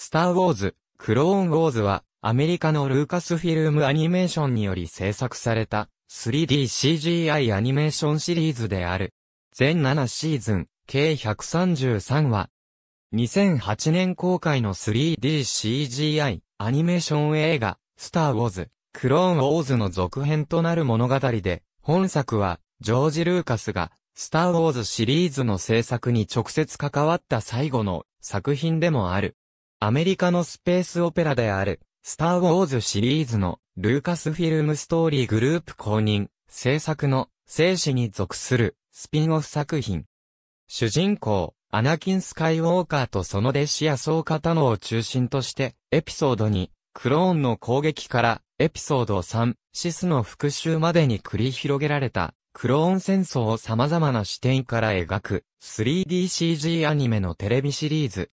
スター・ウォーズ、クローン・ウォーズは、アメリカのルーカスフィルムアニメーションにより制作された 3DCGI アニメーションシリーズである。全7シーズン、計133話。2008年公開の 3DCGI アニメーション映画、スター・ウォーズ、クローン・ウォーズの続編となる物語で、本作は、ジョージ・ルーカスが、スター・ウォーズシリーズの制作に直接関わった最後の作品でもある。アメリカのスペースオペラである、スター・ウォーズシリーズの、ルーカスフィルムストーリーグループ公認、制作の、生死に属する、スピンオフ作品。主人公、アナキン・スカイウォーカーとその弟子や総方のを中心として、エピソード2、クローンの攻撃から、エピソード3、シスの復讐までに繰り広げられた、クローン戦争を様々な視点から描く、3DCG アニメのテレビシリーズ、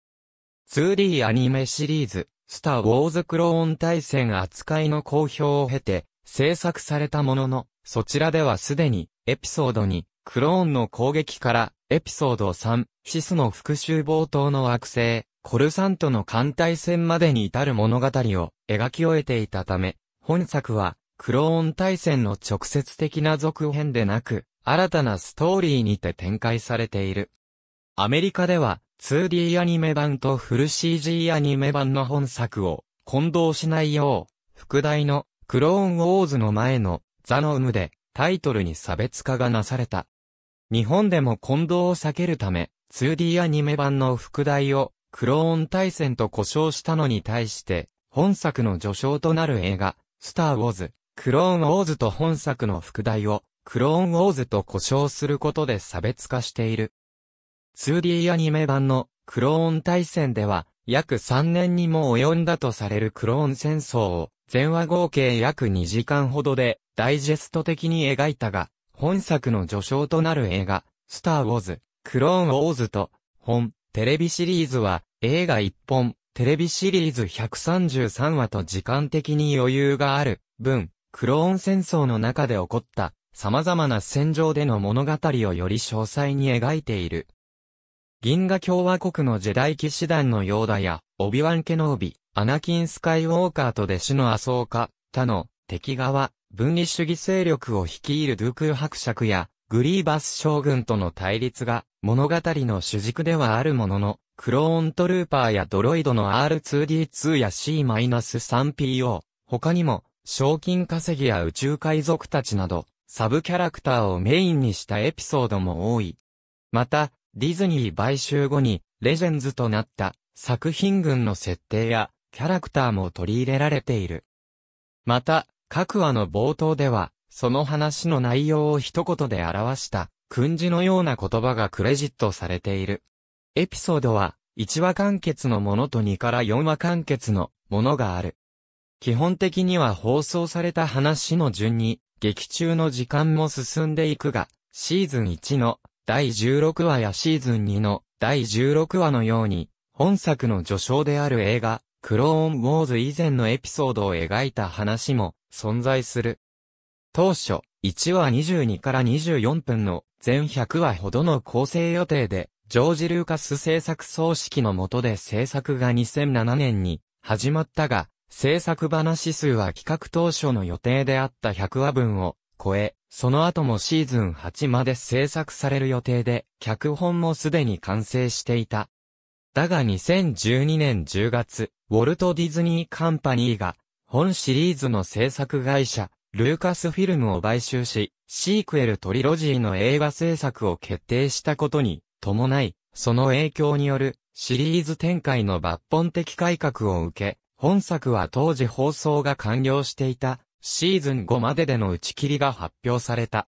2D アニメシリーズ、スター・ウォーズ・クローン対戦扱いの公表を経て、制作されたものの、そちらではすでに、エピソード2、クローンの攻撃から、エピソード3、シスの復讐冒頭の惑星、コルサントの艦隊戦までに至る物語を描き終えていたため、本作は、クローン対戦の直接的な続編でなく、新たなストーリーにて展開されている。アメリカでは、2D アニメ版とフル CG アニメ版の本作を混同しないよう、副題のクローンウォーズの前のザノームでタイトルに差別化がなされた。日本でも混同を避けるため、2D アニメ版の副題をクローン対戦と呼称したのに対して、本作の序章となる映画、スター・ウォーズ、クローン・ウォーズと本作の副題を、クローン・ウォーズと呼称することで差別化している。2D アニメ版のクローン対戦では、約3年にも及んだとされるクローン戦争を、全話合計約2時間ほどで、ダイジェスト的に描いたが、本作の序章となる映画、スター・ウォーズ、クローン・ウォーズと、本、テレビシリーズは、映画1本、テレビシリーズ133話と時間的に余裕がある、分、クローン戦争の中で起こった、様々な戦場での物語をより詳細に描いている。銀河共和国のジェダイ騎士団のヨーダや、オビワン・ケノービ、アナキン・スカイウォーカーと弟子の麻生カ、他の、敵側、分離主義勢力を率いるドゥクー伯爵や、グリーバス将軍との対立が、物語の主軸ではあるものの、クローントルーパーやドロイドの R2D2 や C-3PO、他にも、賞金稼ぎや宇宙海賊たちなど、サブキャラクターをメインにしたエピソードも多い。また、ディズニー買収後にレジェンズとなった作品群の設定やキャラクターも取り入れられている。また、各話の冒頭では、その話の内容を一言で表した訓示のような言葉がクレジットされている。エピソードは1話完結のものと2から4話完結のものがある。基本的には放送された話の順に劇中の時間も進んでいくが、シーズン1の第16話やシーズン2の第16話のように、本作の序章である映画、クローンウォーズ以前のエピソードを描いた話も存在する。当初、1話22から24分の全100話ほどの構成予定で、ジョージ・ルーカス制作総指揮の下で制作が2007年に始まったが、制作話数は企画当初の予定であった100話分を超え、その後もシーズン8まで制作される予定で、脚本もすでに完成していた。だが2012年10月、ウォルト・ディズニー・カンパニーが、本シリーズの制作会社、ルーカスフィルムを買収し、シークエルトリロジーの映画制作を決定したことに、伴い、その影響による、シリーズ展開の抜本的改革を受け、本作は当時放送が完了していた、シーズン5まででの打ち切りが発表された。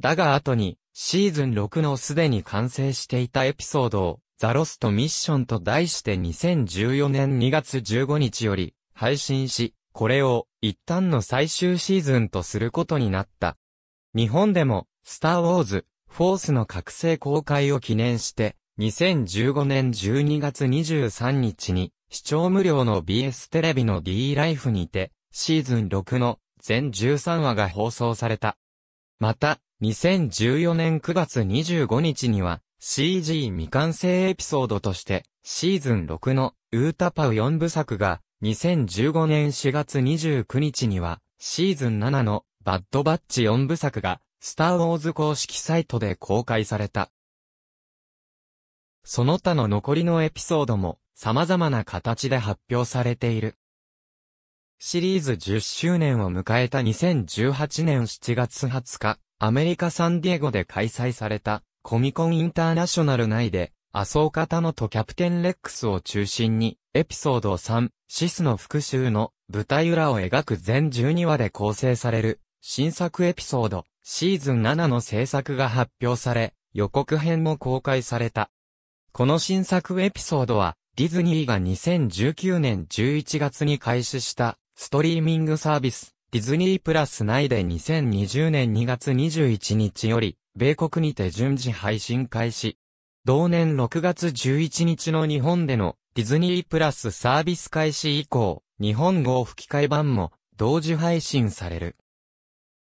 だが後に、シーズン6のすでに完成していたエピソードを、ザ・ロスト・ミッションと題して2014年2月15日より、配信し、これを、一旦の最終シーズンとすることになった。日本でも、スター・ウォーズ、フォースの覚醒公開を記念して、2015年12月23日に、視聴無料の BS テレビの D ライフにて、シーズン6の全13話が放送された。また、2014年9月25日には CG 未完成エピソードとしてシーズン6のウータパウ4部作が2015年4月29日にはシーズン7のバッドバッチ4部作がスターウォーズ公式サイトで公開された。その他の残りのエピソードも様々な形で発表されている。シリーズ10周年を迎えた2018年7月20日、アメリカサンディエゴで開催されたコミコンインターナショナル内で、アソーカタノとキャプテンレックスを中心に、エピソード3、シスの復讐の舞台裏を描く全12話で構成される、新作エピソード、シーズン7の制作が発表され、予告編も公開された。この新作エピソードは、ディズニーが2019年11月に開始したストリーミングサービス、ディズニープラス内で2020年2月21日より、米国にて順次配信開始。同年6月11日の日本でのディズニープラスサービス開始以降、日本語吹き替え版も同時配信される。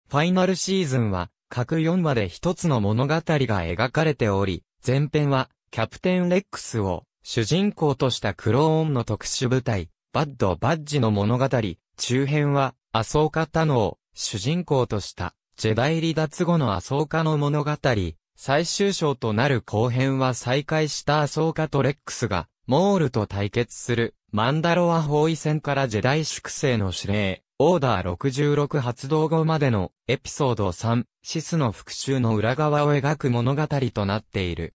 ファイナルシーズンは各4話で一つの物語が描かれており、前編はキャプテンレックスを主人公としたクローンの特殊部隊、バッド・バッジの物語、中編は、アソーカタノを主人公とした、ジェダイ離脱後のアソーカの物語、最終章となる後編は再開したアソーカとレックスが、モールと対決する、マンダロア包囲戦からジェダイ粛清の指令、オーダー66発動後までの、エピソード3、シスの復讐の裏側を描く物語となっている。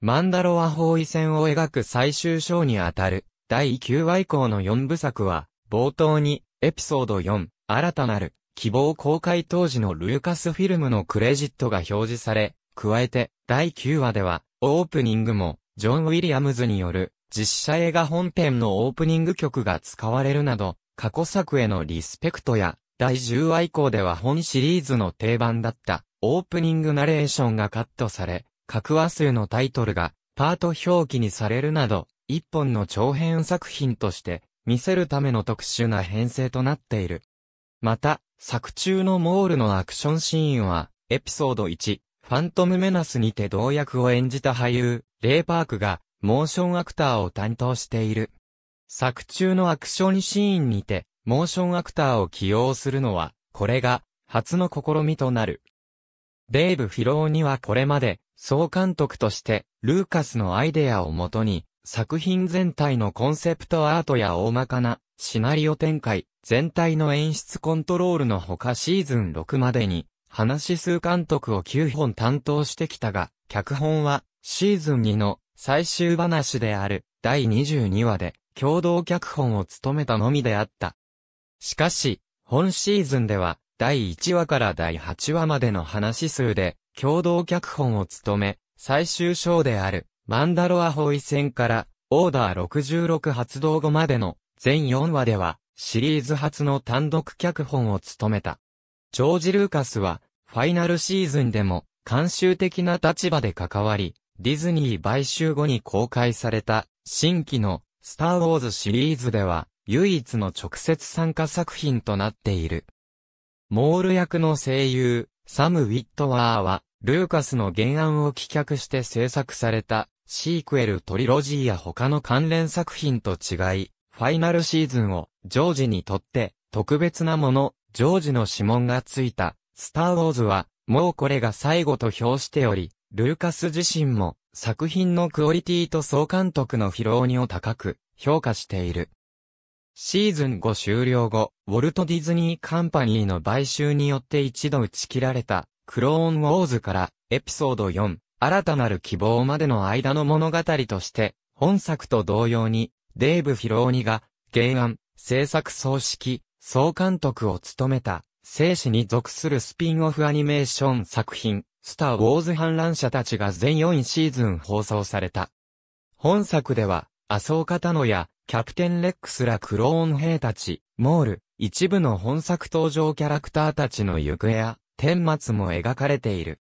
マンダロア包囲戦を描く最終章にあたる、第9話以降の4部作は、冒頭に、エピソード4、新たなる、希望公開当時のルーカスフィルムのクレジットが表示され、加えて、第9話では、オープニングも、ジョン・ウィリアムズによる、実写映画本編のオープニング曲が使われるなど、過去作へのリスペクトや、第10話以降では本シリーズの定番だった、オープニングナレーションがカットされ、各話数のタイトルが、パート表記にされるなど、一本の長編作品として、見せるための特殊な編成となっている。また、作中のモールのアクションシーンは、エピソード1、ファントムメナスにて同役を演じた俳優、レイパークが、モーションアクターを担当している。作中のアクションシーンにて、モーションアクターを起用するのは、これが、初の試みとなる。デイブ・フィローにはこれまで、総監督として、ルーカスのアイデアをもとに、作品全体のコンセプトアートや大まかなシナリオ展開、全体の演出コントロールのほかシーズン6までに、話数監督を9本担当してきたが、脚本はシーズン2の最終話である第22話で共同脚本を務めたのみであった。しかし、本シーズンでは第1話から第8話までの話数で共同脚本を務め、最終章であるマンダロア包囲戦から、オーダー66発動後までの全4話では、シリーズ初の単独脚本を務めた。ジョージ・ルーカスは、ファイナルシーズンでも、監修的な立場で関わり、ディズニー買収後に公開された、新規の、スター・ウォーズシリーズでは、唯一の直接参加作品となっている。モール役の声優、サム・ウィットワーは、ルーカスの原案を棄却して制作された、シークエルトリロジーや他の関連作品と違い、ファイナルシーズンをジョージにとって特別なもの、ジョージの指紋がついた、スターウォーズはもうこれが最後と評しており、ルーカス自身も作品のクオリティと総監督の疲労にを高く評価している。シーズン5終了後、ウォルト・ディズニー・カンパニーの買収によって一度打ち切られた、クローン・ウォーズから、エピソード4、新たなる希望までの間の物語として、本作と同様に、デーブ・フィローニが、原案、制作総指揮、総監督を務めた、生死に属するスピンオフアニメーション作品、スター・ウォーズ反乱者たちが全4シーズン放送された。本作では、麻生方野や、キャプテン・レックスらクローン兵たち、モール、一部の本作登場キャラクターたちの行方や、天末も描かれている。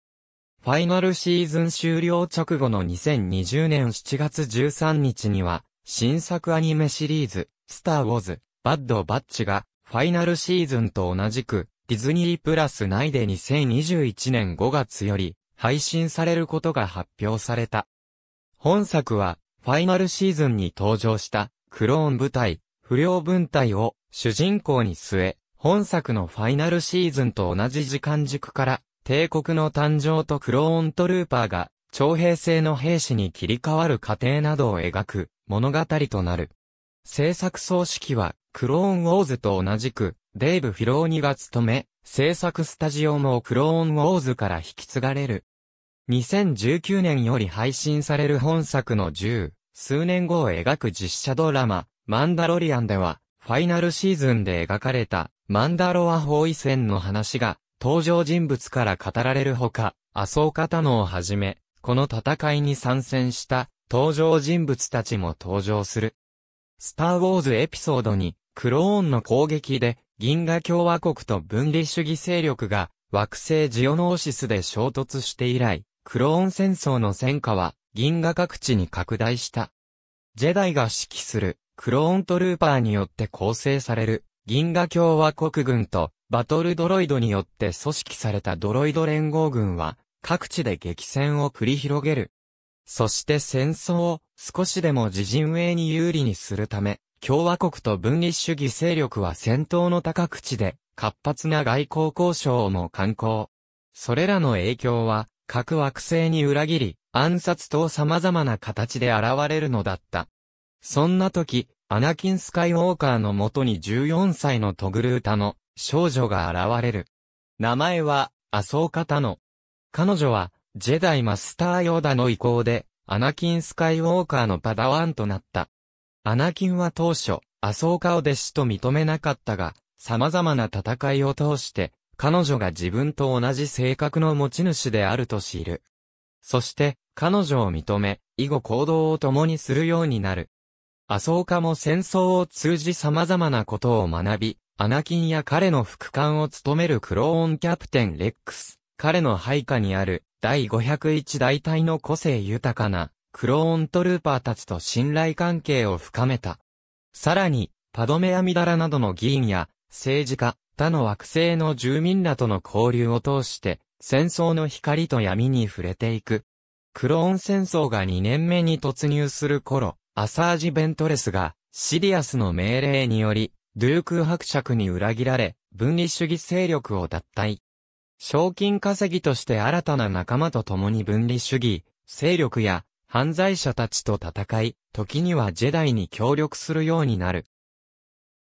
ファイナルシーズン終了直後の2020年7月13日には、新作アニメシリーズ、スター・ウォーズ、バッド・バッチが、ファイナルシーズンと同じく、ディズニープラス内で2021年5月より、配信されることが発表された。本作は、ファイナルシーズンに登場した、クローン部隊、不良分隊を、主人公に据え、本作のファイナルシーズンと同じ時間軸から、帝国の誕生とクローントルーパーが、徴兵制の兵士に切り替わる過程などを描く物語となる。制作総指揮は、クローンウォーズと同じく、デイブ・フィローニが務め、制作スタジオもクローンウォーズから引き継がれる。2019年より配信される本作の10、数年後を描く実写ドラマ、マンダロリアンでは、ファイナルシーズンで描かれた、マンダロア包囲戦の話が登場人物から語られるほか、麻生方のをはじめ、この戦いに参戦した登場人物たちも登場する。スター・ウォーズエピソードに、クローンの攻撃で、銀河共和国と分離主義勢力が、惑星ジオノーシスで衝突して以来、クローン戦争の戦火は、銀河各地に拡大した。ジェダイが指揮する、クローントルーパーによって構成される、銀河共和国軍と、バトルドロイドによって組織されたドロイド連合軍は、各地で激戦を繰り広げる。そして戦争を少しでも自陣営に有利にするため、共和国と分離主義勢力は戦闘の高く地で活発な外交交渉も敢行。それらの影響は各惑星に裏切り、暗殺等様々な形で現れるのだった。そんな時、アナキン・スカイウォーカーのもとに14歳のトグルータの少女が現れる。名前は、麻生方の。彼女は、ジェダイマスターヨーダの意向で、アナキン・スカイウォーカーのパダワンとなった。アナキンは当初、麻生家を弟子と認めなかったが、様々な戦いを通して、彼女が自分と同じ性格の持ち主であると知る。そして、彼女を認め、以後行動を共にするようになる。麻生家も戦争を通じ様々なことを学び、アナキンや彼の副官を務めるクローンキャプテンレックス、彼の配下にある第501大隊の個性豊かなクローントルーパーたちと信頼関係を深めた。さらに、パドメアミダラなどの議員や政治家、他の惑星の住民らとの交流を通して、戦争の光と闇に触れていく。クローン戦争が2年目に突入する頃、アサージ・ベントレスが、シリアスの命令により、ドゥーク伯爵に裏切られ、分離主義勢力を脱退。賞金稼ぎとして新たな仲間と共に分離主義、勢力や犯罪者たちと戦い、時にはジェダイに協力するようになる。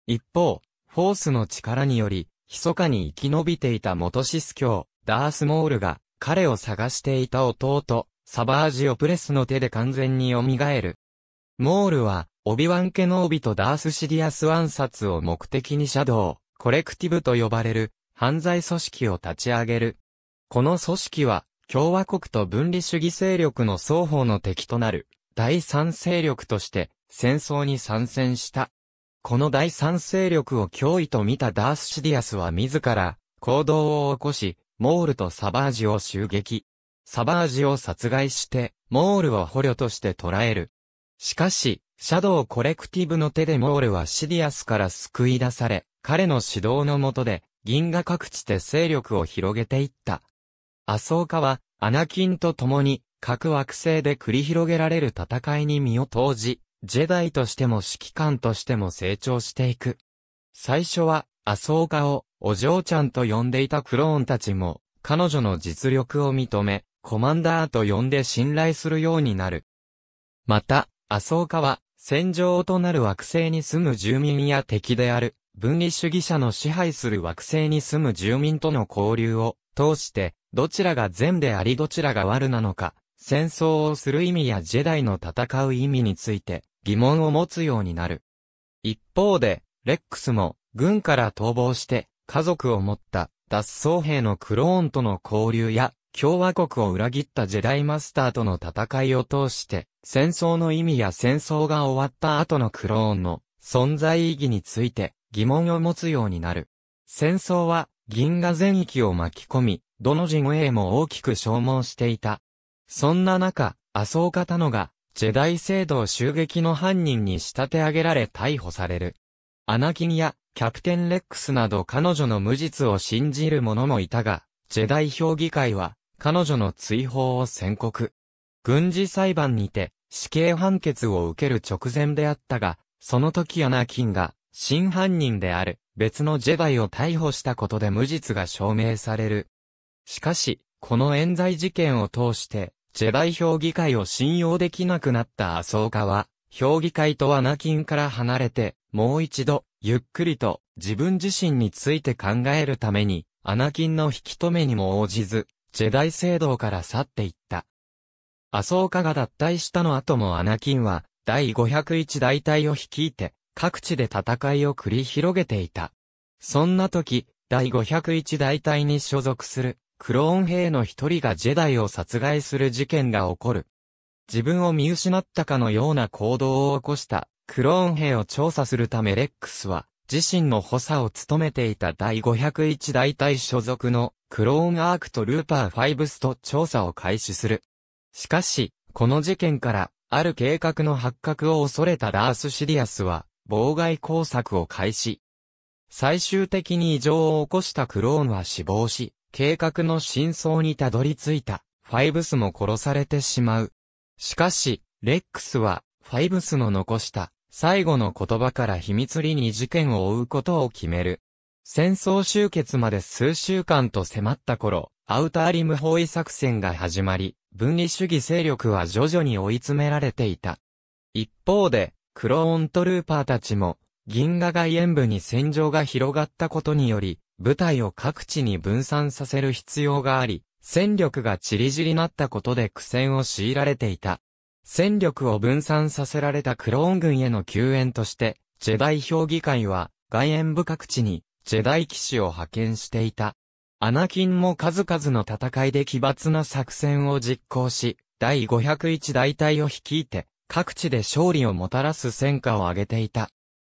一方、フォースの力により、密かに生き延びていた元シス教、ダースモールが、彼を探していた弟、サバージオプレスの手で完全に蘇る。モールは、オビワン家の帯とダースシディアス暗殺を目的にシャドウ、コレクティブと呼ばれる犯罪組織を立ち上げる。この組織は共和国と分離主義勢力の双方の敵となる第三勢力として戦争に参戦した。この第三勢力を脅威と見たダースシディアスは自ら行動を起こし、モールとサバージを襲撃。サバージを殺害して、モールを捕虜として捕らえる。しかし、シャドウコレクティブの手でモールはシディアスから救い出され、彼の指導の下で、銀河各地で勢力を広げていった。アソーカは、アナキンと共に、各惑星で繰り広げられる戦いに身を投じ、ジェダイとしても指揮官としても成長していく。最初は、アソーカを、お嬢ちゃんと呼んでいたクローンたちも、彼女の実力を認め、コマンダーと呼んで信頼するようになる。また、麻生家は、戦場となる惑星に住む住民や敵である、分離主義者の支配する惑星に住む住民との交流を通して、どちらが善でありどちらが悪なのか、戦争をする意味やジェダイの戦う意味について疑問を持つようになる。一方で、レックスも軍から逃亡して家族を持った脱走兵のクローンとの交流や共和国を裏切ったジェダイマスターとの戦いを通して、戦争の意味や戦争が終わった後のクローンの存在意義について疑問を持つようになる。戦争は銀河全域を巻き込み、どの人へも大きく消耗していた。そんな中、麻生方のが、ジェダイ制度を襲撃の犯人に仕立て上げられ逮捕される。アナキンやキャプテンレックスなど彼女の無実を信じる者もいたが、ジェダイ評議会は彼女の追放を宣告。軍事裁判にて死刑判決を受ける直前であったが、その時アナキンが真犯人である別のジェダイを逮捕したことで無実が証明される。しかし、この冤罪事件を通して、ジェダイ評議会を信用できなくなった麻生家は、評議会とアナキンから離れて、もう一度、ゆっくりと自分自身について考えるために、アナキンの引き止めにも応じず、ジェダイ聖堂から去っていった。アソーカが脱退したの後もアナキンは、第501大隊を率いて、各地で戦いを繰り広げていた。そんな時、第501大隊に所属する、クローン兵の一人がジェダイを殺害する事件が起こる。自分を見失ったかのような行動を起こした、クローン兵を調査するためレックスは、自身の補佐を務めていた第501大隊所属のクローンアークとルーパーファイブスと調査を開始する。しかし、この事件からある計画の発覚を恐れたダース・シディアスは妨害工作を開始。最終的に異常を起こしたクローンは死亡し、計画の真相にたどり着いた、ファイブスも殺されてしまう。しかし、レックスは、ファイブスの残した、最後の言葉から秘密裏に事件を追うことを決める。戦争終結まで数週間と迫った頃、アウターリム包囲作戦が始まり、分離主義勢力は徐々に追い詰められていた。一方で、クローントルーパーたちも、銀河外縁部に戦場が広がったことにより、部隊を各地に分散させる必要があり、戦力が散り散りなったことで苦戦を強いられていた。戦力を分散させられたクローン軍への救援として、ジェダイ評議会は、外縁部各地に、ジェダイ騎士を派遣していた。アナキンも数々の戦いで奇抜な作戦を実行し、第501大隊を率いて、各地で勝利をもたらす戦果を上げていた。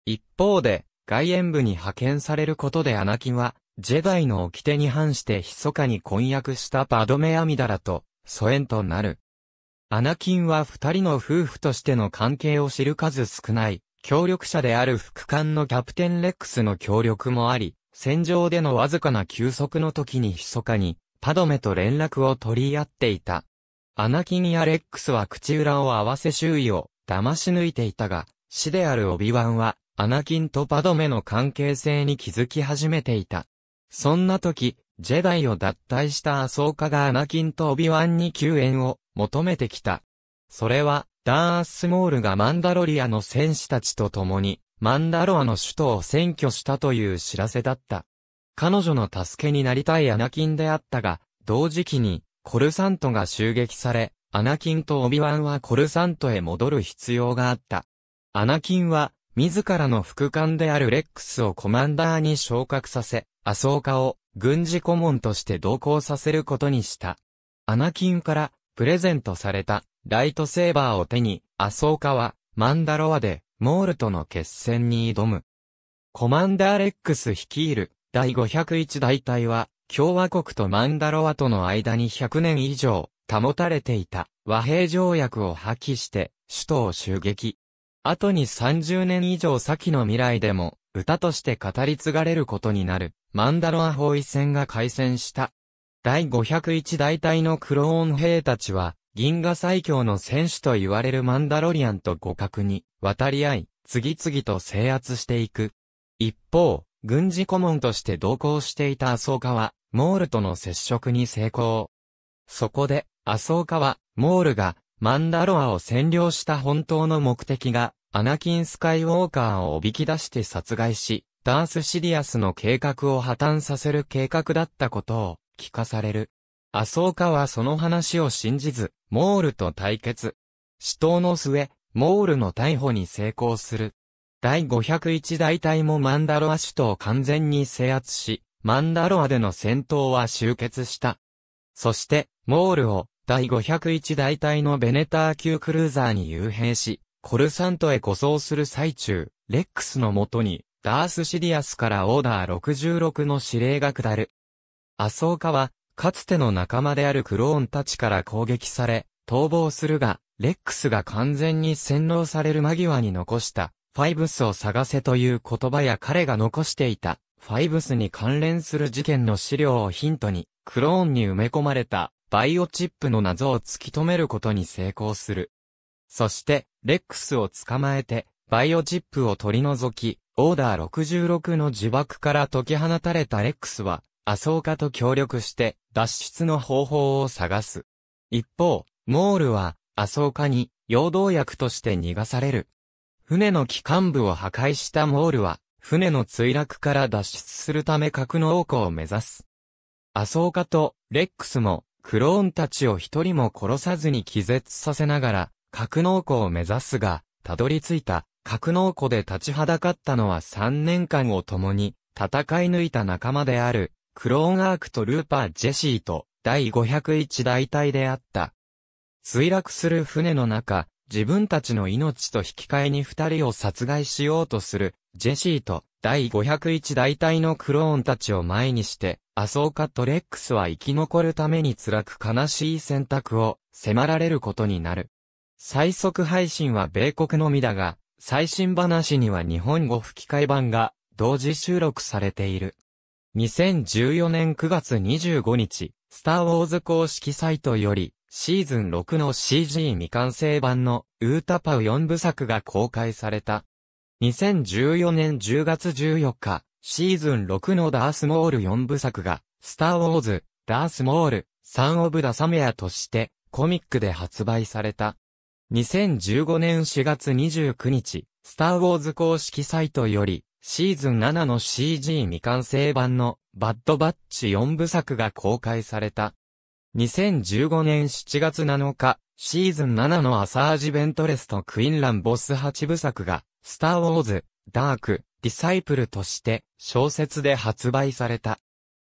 一方で、外縁部に派遣されることでアナキンは、ジェダイの掟に反して密かに婚約したパドメアミダラと、疎遠となる。アナキンは二人の夫婦としての関係を知る数少ない、協力者である副官のキャプテンレックスの協力もあり、戦場でのわずかな休息の時に密かに、パドメと連絡を取り合っていた。アナキンやレックスは口裏を合わせ周囲を騙し抜いていたが、死であるオビワンは、アナキンとパドメの関係性に気づき始めていた。そんな時、ジェダイを脱退したアソーカがアナキンとオビワンに救援を求めてきた。それは、ダーン・アスモールがマンダロリアの戦士たちと共に、マンダロアの首都を占拠したという知らせだった。彼女の助けになりたいアナキンであったが、同時期に、コルサントが襲撃され、アナキンとオビワンはコルサントへ戻る必要があった。アナキンは、自らの副官であるレックスをコマンダーに昇格させ、アソーカを軍事顧問として同行させることにした。アナキンからプレゼントされたライトセーバーを手に、アソーカはマンダロアでモールとの決戦に挑む。コマンダーレックス率いる第501大隊は共和国とマンダロアとの間に100年以上保たれていた和平条約を破棄して首都を襲撃。後に30年以上先の未来でも歌として語り継がれることになるマンダロア包囲戦が開戦した。第501大隊のクローン兵たちは、銀河最強の戦士と言われるマンダロリアンと互角に渡り合い、次々と制圧していく。一方、軍事顧問として同行していたアソーカは、モールとの接触に成功。そこで、アソーカは、モールが、マンダロアを占領した本当の目的が、アナキン・スカイウォーカーをおびき出して殺害し、ダース・シディアスの計画を破綻させる計画だったことを、聞かされる。麻生家はその話を信じず、モールと対決。死闘の末、モールの逮捕に成功する。第501大隊もマンダロア首都を完全に制圧し、マンダロアでの戦闘は終結した。そして、モールを第501大隊のベネター級クルーザーに幽閉し、コルサントへ護送する最中、レックスのもとに、ダースシディアスからオーダー66の指令が下る。麻生家は、かつての仲間であるクローンたちから攻撃され、逃亡するが、レックスが完全に洗脳される間際に残した、ファイブスを探せという言葉や彼が残していた、ファイブスに関連する事件の資料をヒントに、クローンに埋め込まれた、バイオチップの謎を突き止めることに成功する。そして、レックスを捕まえて、バイオチップを取り除き、オーダー66の自爆から解き放たれたレックスは、麻生家と協力して脱出の方法を探す。一方、モールは麻生家に陽動薬として逃がされる。船の機関部を破壊したモールは、船の墜落から脱出するため格納庫を目指す。麻生家とレックスもクローンたちを一人も殺さずに気絶させながら格納庫を目指すが、たどり着いた格納庫で立ちはだかったのは3年間を共に戦い抜いた仲間であるクローンアークとルーパー・ジェシーと第501大隊であった。墜落する船の中、自分たちの命と引き換えに二人を殺害しようとする、ジェシーと第501大隊のクローンたちを前にして、アソーカトレックスは生き残るために辛く悲しい選択を迫られることになる。最速配信は米国のみだが、最新話には日本語吹き替え版が同時収録されている。2014年9月25日、スター・ウォーズ公式サイトより、シーズン6の CG 未完成版のウータパウ4部作が公開された。2014年10月14日、シーズン6のダースモール4部作が、スター・ウォーズ、ダースモール、サン・オブ・ダ・サメアとして、コミックで発売された。2015年4月29日、スター・ウォーズ公式サイトより、シーズン7の CG 未完成版のバッドバッチ4部作が公開された。2015年7月7日、シーズン7のアサージ・ベントレスとクインラン・ボス8部作が、スター・ウォーズ、ダーク、ディサイプルとして小説で発売された。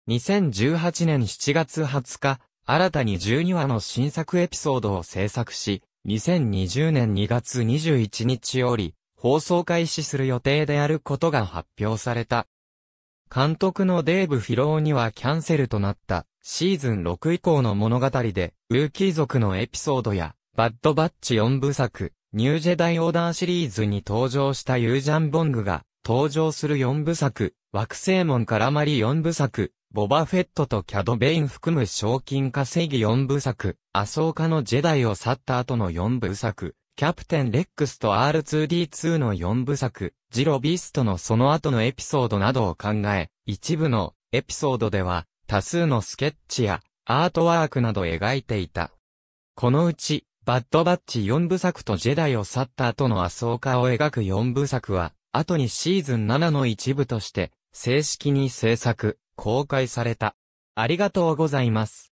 2018年7月20日、新たに12話の新作エピソードを制作し、2020年2月21日より、放送開始する予定であることが発表された。監督のデーブ・フィローにはキャンセルとなったシーズン6以降の物語で、ウーキー族のエピソードや、バッドバッチ4部作、ニュージェダイオーダーシリーズに登場したユージャン・ボングが、登場する4部作、惑星門からまり4部作、ボバフェットとキャドベイン含む賞金稼ぎ4部作、アソーカのジェダイを去った後の4部作、キャプテンレックスと R2D2 の4部作、ジロビストのその後のエピソードなどを考え、一部のエピソードでは多数のスケッチやアートワークなど描いていた。このうち、バッドバッチ4部作とジェダイを去った後のアソーカを描く4部作は、後にシーズン7の一部として、正式に制作、公開された。ありがとうございます。